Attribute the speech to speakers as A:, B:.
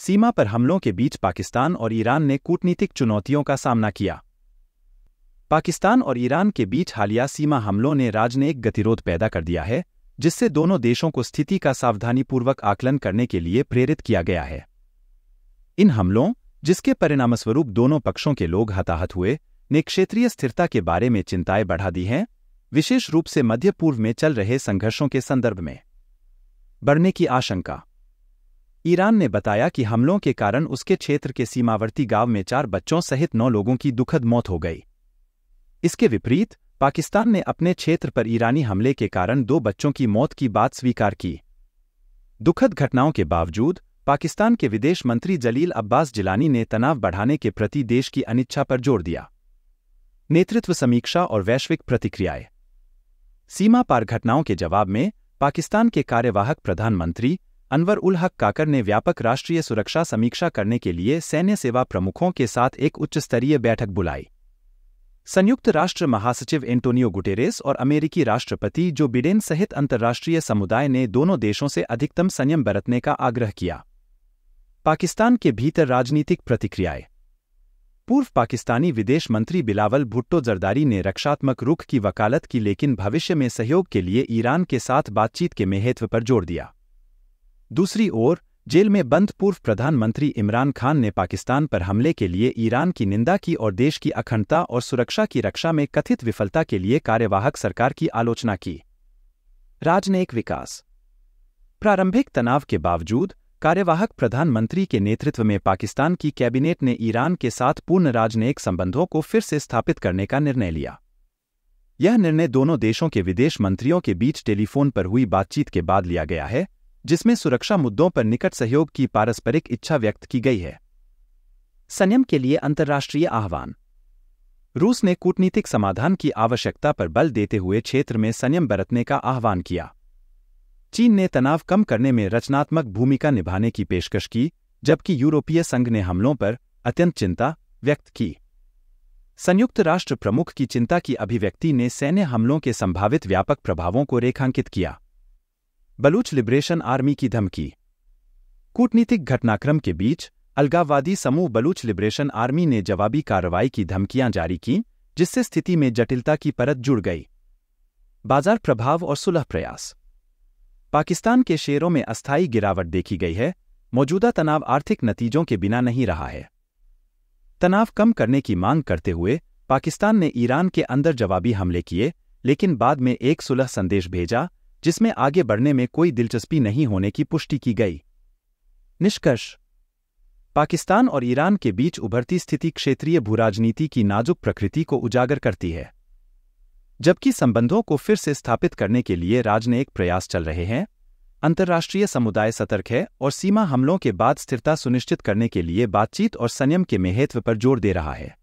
A: सीमा पर हमलों के बीच पाकिस्तान और ईरान ने कूटनीतिक चुनौतियों का सामना किया पाकिस्तान और ईरान के बीच हालिया सीमा हमलों ने राजनयिक गतिरोध पैदा कर दिया है जिससे दोनों देशों को स्थिति का सावधानीपूर्वक आकलन करने के लिए प्रेरित किया गया है इन हमलों जिसके परिणामस्वरूप दोनों पक्षों के लोग हताहत हुए ने क्षेत्रीय स्थिरता के बारे में चिंताएं बढ़ा दी हैं विशेष रूप से मध्य पूर्व में चल रहे संघर्षों के संदर्भ में बढ़ने की आशंका ईरान ने बताया कि हमलों के कारण उसके क्षेत्र के सीमावर्ती गांव में चार बच्चों सहित नौ लोगों की दुखद मौत हो गई इसके विपरीत पाकिस्तान ने अपने क्षेत्र पर ईरानी हमले के कारण दो बच्चों की मौत की बात स्वीकार की दुखद घटनाओं के बावजूद पाकिस्तान के विदेश मंत्री जलील अब्बास जिलानी ने तनाव बढ़ाने के प्रति देश की अनिच्छा पर जोर दिया नेतृत्व समीक्षा और वैश्विक प्रतिक्रियाएं सीमा पार घटनाओं के जवाब में पाकिस्तान के कार्यवाहक प्रधानमंत्री अनवर उल हक काकर ने व्यापक राष्ट्रीय सुरक्षा समीक्षा करने के लिए सैन्य सेवा प्रमुखों के साथ एक उच्च स्तरीय बैठक बुलाई संयुक्त राष्ट्र महासचिव एंटोनियो गुटेरेस और अमेरिकी राष्ट्रपति जो बिडेन सहित अंतर्राष्ट्रीय समुदाय ने दोनों देशों से अधिकतम संयम बरतने का आग्रह किया पाकिस्तान के भीतर राजनीतिक प्रतिक्रियाएं पूर्व पाकिस्तानी विदेश मंत्री बिलावल भुट्टो जरदारी ने रक्षात्मक रुख की वकालत की लेकिन भविष्य में सहयोग के लिए ईरान के साथ बातचीत के महत्व पर जोर दिया दूसरी ओर जेल में बंद पूर्व प्रधानमंत्री इमरान खान ने पाकिस्तान पर हमले के लिए ईरान की निंदा की और देश की अखंडता और सुरक्षा की रक्षा में कथित विफलता के लिए कार्यवाहक सरकार की आलोचना की राजनयिक विकास प्रारंभिक तनाव के बावजूद कार्यवाहक प्रधानमंत्री के नेतृत्व में पाकिस्तान की कैबिनेट ने ईरान के साथ पूर्ण राजनयिक संबंधों को फिर से स्थापित करने का निर्णय लिया यह निर्णय दोनों देशों के विदेश मंत्रियों के बीच टेलीफोन पर हुई बातचीत के बाद लिया गया है जिसमें सुरक्षा मुद्दों पर निकट सहयोग की पारस्परिक इच्छा व्यक्त की गई है संयम के लिए अंतर्राष्ट्रीय आह्वान रूस ने कूटनीतिक समाधान की आवश्यकता पर बल देते हुए क्षेत्र में संयम बरतने का आह्वान किया चीन ने तनाव कम करने में रचनात्मक भूमिका निभाने की पेशकश की जबकि यूरोपीय संघ ने हमलों पर अत्यंत चिंता व्यक्त की संयुक्त राष्ट्र प्रमुख की चिंता की अभिव्यक्ति ने सैन्य हमलों के संभावित व्यापक प्रभावों को रेखांकित किया बलूच लिबरेशन आर्मी की धमकी कूटनीतिक घटनाक्रम के बीच अलगाववादी समूह बलूच लिबरेशन आर्मी ने जवाबी कार्रवाई की धमकियां जारी की जिससे स्थिति में जटिलता की परत जुड़ गई बाजार प्रभाव और सुलह प्रयास पाकिस्तान के शेयरों में अस्थायी गिरावट देखी गई है मौजूदा तनाव आर्थिक नतीजों के बिना नहीं रहा है तनाव कम करने की मांग करते हुए पाकिस्तान ने ईरान के अंदर जवाबी हमले किए लेकिन बाद में एक सुलह संदेश भेजा जिसमें आगे बढ़ने में कोई दिलचस्पी नहीं होने की पुष्टि की गई निष्कर्ष पाकिस्तान और ईरान के बीच उभरती स्थिति क्षेत्रीय भूराजनीति की नाजुक प्रकृति को उजागर करती है जबकि संबंधों को फिर से स्थापित करने के लिए राजनयिक प्रयास चल रहे हैं अंतर्राष्ट्रीय समुदाय सतर्क है और सीमा हमलों के बाद स्थिरता सुनिश्चित करने के लिए बातचीत और संयम के महत्व पर जोर दे रहा है